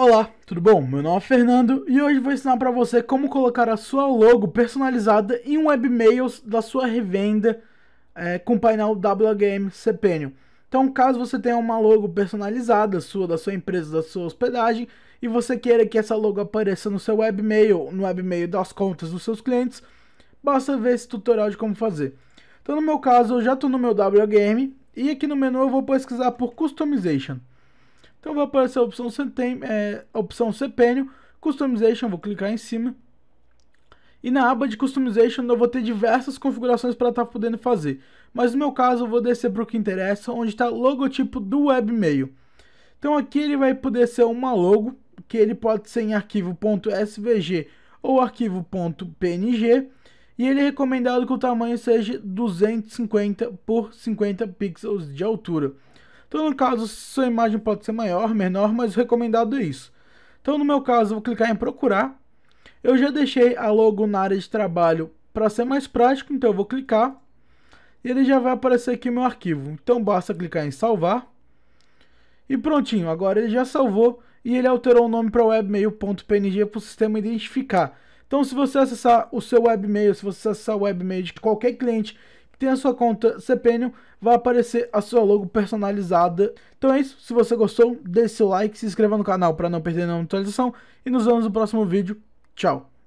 Olá, tudo bom? Meu nome é Fernando e hoje vou ensinar para você como colocar a sua logo personalizada em um webmail da sua revenda é, com painel WHM cPanel. Então, caso você tenha uma logo personalizada sua, da sua empresa, da sua hospedagem, e você queira que essa logo apareça no seu webmail, no webmail das contas dos seus clientes, basta ver esse tutorial de como fazer. Então, no meu caso, eu já estou no meu WHM e aqui no menu eu vou pesquisar por Customization. Então vai aparecer a opção, centem, é, opção Cpênio, Customization, vou clicar em cima. E na aba de Customization eu vou ter diversas configurações para estar tá podendo fazer. Mas no meu caso eu vou descer para o que interessa, onde está o logotipo do webmail. Então aqui ele vai poder ser uma logo, que ele pode ser em arquivo.svg ou arquivo.png. E ele é recomendado que o tamanho seja 250 por 50 pixels de altura. Então, no caso, sua imagem pode ser maior, menor, mas o recomendado é isso. Então, no meu caso, vou clicar em procurar. Eu já deixei a logo na área de trabalho para ser mais prático, então eu vou clicar. E ele já vai aparecer aqui o meu arquivo. Então, basta clicar em salvar. E prontinho, agora ele já salvou e ele alterou o nome para webmail.png para o sistema identificar. Então, se você acessar o seu webmail, se você acessar o webmail de qualquer cliente tem a sua conta Cpenium, vai aparecer a sua logo personalizada. Então é isso, se você gostou, deixe seu like, se inscreva no canal para não perder nenhuma atualização e nos vemos no próximo vídeo. Tchau!